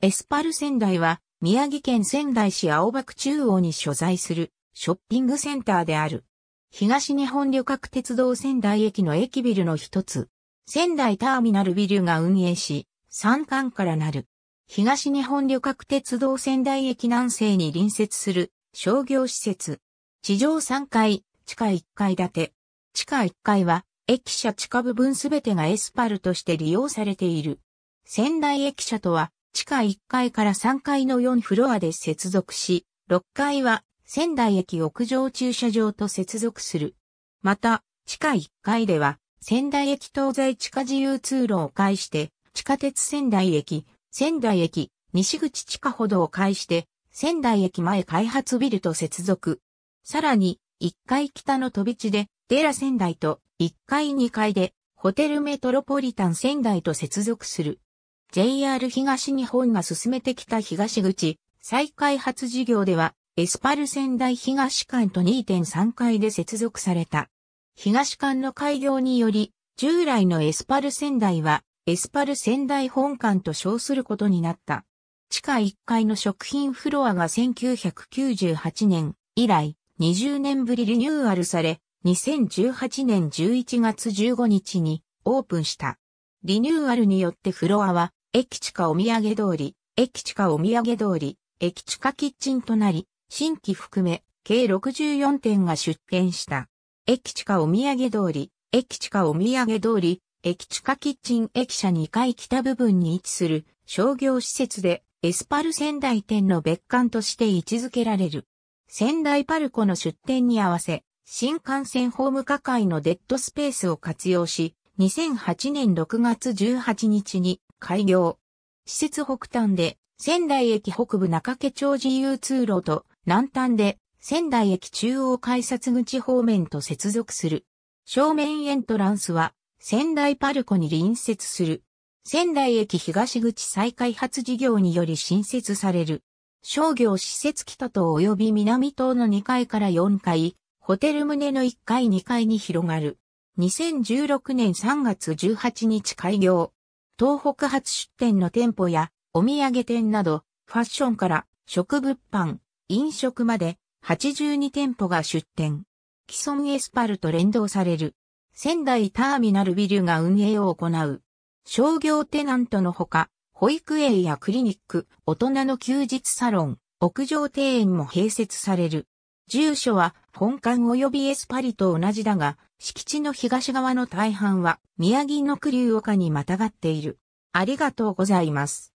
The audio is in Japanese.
エスパル仙台は、宮城県仙台市青葉区中央に所在するショッピングセンターである。東日本旅客鉄道仙台駅の駅ビルの一つ、仙台ターミナルビルが運営し、山館からなる。東日本旅客鉄道仙台駅南西に隣接する商業施設。地上3階、地下1階建て。地下1階は、駅舎地下部分すべてがエスパルとして利用されている。仙台駅舎とは、地下1階から3階の4フロアで接続し、6階は仙台駅屋上駐車場と接続する。また、地下1階では、仙台駅東西地下自由通路を介して、地下鉄仙台駅、仙台駅、西口地下歩道を介して、仙台駅前開発ビルと接続。さらに、1階北の飛び地で、デラ仙台と、1階2階で、ホテルメトロポリタン仙台と接続する。JR 東日本が進めてきた東口再開発事業では、エスパル仙台東館と2.3階で接続された。東館の開業により、従来のエスパル仙台は、エスパル仙台本館と称することになった。地下1階の食品フロアが1998年以来20年ぶりリニューアルされ、2018年11月15日にオープンした。リニューアルによってフロアは駅地下お土産通り、駅地下お土産通り、駅地下キッチンとなり、新規含め、計64店が出店した。駅地下お土産通り、駅地下お土産通り、駅地下キッチン駅舎2階北部分に位置する商業施設で、エスパル仙台店の別館として位置づけられる。仙台パルコの出店に合わせ、新幹線ホーム下界のデッドスペースを活用し、2008年6月18日に開業。施設北端で仙台駅北部中家町自由通路と南端で仙台駅中央改札口方面と接続する。正面エントランスは仙台パルコに隣接する。仙台駅東口再開発事業により新設される。商業施設北と及び南東の2階から4階、ホテル棟の1階2階に広がる。2016年3月18日開業。東北初出店の店舗やお土産店など、ファッションから食物販、飲食まで82店舗が出店。既存エスパルと連動される。仙台ターミナルビルが運営を行う。商業テナントのほか、保育園やクリニック、大人の休日サロン、屋上庭園も併設される。住所は本館及びエスパリと同じだが、敷地の東側の大半は宮城の九竜丘にまたがっている。ありがとうございます。